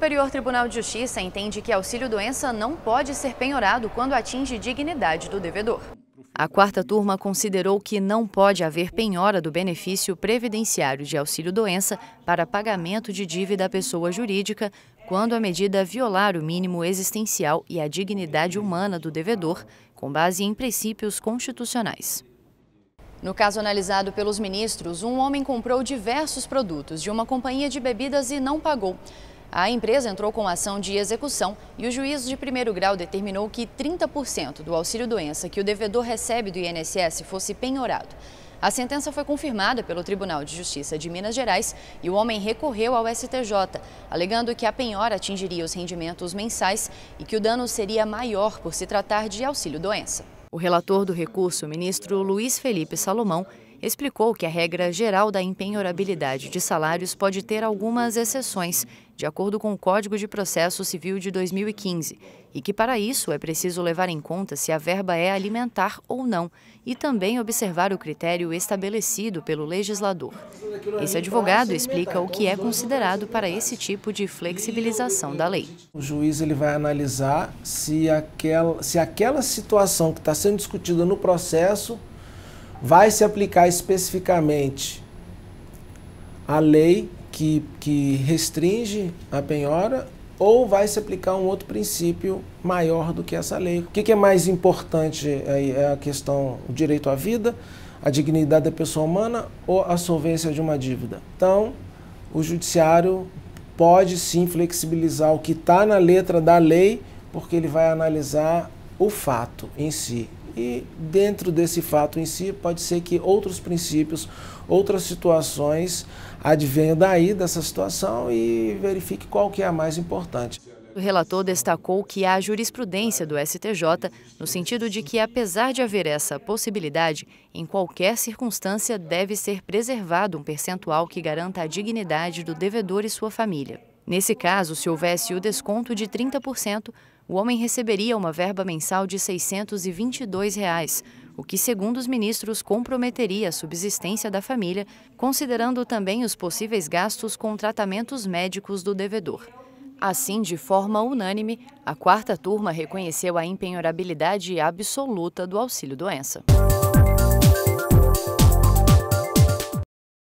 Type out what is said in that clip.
Superior Tribunal de Justiça entende que auxílio-doença não pode ser penhorado quando atinge dignidade do devedor. A quarta turma considerou que não pode haver penhora do benefício previdenciário de auxílio-doença para pagamento de dívida à pessoa jurídica quando a medida violar o mínimo existencial e a dignidade humana do devedor, com base em princípios constitucionais. No caso analisado pelos ministros, um homem comprou diversos produtos de uma companhia de bebidas e não pagou. A empresa entrou com ação de execução e o juízo de primeiro grau determinou que 30% do auxílio-doença que o devedor recebe do INSS fosse penhorado. A sentença foi confirmada pelo Tribunal de Justiça de Minas Gerais e o homem recorreu ao STJ, alegando que a penhora atingiria os rendimentos mensais e que o dano seria maior por se tratar de auxílio-doença. O relator do recurso, o ministro Luiz Felipe Salomão, explicou que a regra geral da empenhorabilidade de salários pode ter algumas exceções, de acordo com o Código de Processo Civil de 2015, e que para isso é preciso levar em conta se a verba é alimentar ou não, e também observar o critério estabelecido pelo legislador. Esse advogado explica o que é considerado para esse tipo de flexibilização da lei. O juiz ele vai analisar se aquela, se aquela situação que está sendo discutida no processo vai se aplicar especificamente a lei que, que restringe a penhora ou vai se aplicar um outro princípio maior do que essa lei. O que, que é mais importante aí? É a questão do direito à vida, a dignidade da pessoa humana ou a solvência de uma dívida? Então, o judiciário pode sim flexibilizar o que está na letra da lei, porque ele vai analisar o fato em si, e dentro desse fato em si, pode ser que outros princípios, outras situações advenham daí dessa situação e verifique qual que é a mais importante. O relator destacou que há jurisprudência do STJ no sentido de que, apesar de haver essa possibilidade, em qualquer circunstância deve ser preservado um percentual que garanta a dignidade do devedor e sua família. Nesse caso, se houvesse o desconto de 30%, o homem receberia uma verba mensal de R$ 622, reais, o que, segundo os ministros, comprometeria a subsistência da família, considerando também os possíveis gastos com tratamentos médicos do devedor. Assim, de forma unânime, a quarta turma reconheceu a empenhorabilidade absoluta do auxílio-doença.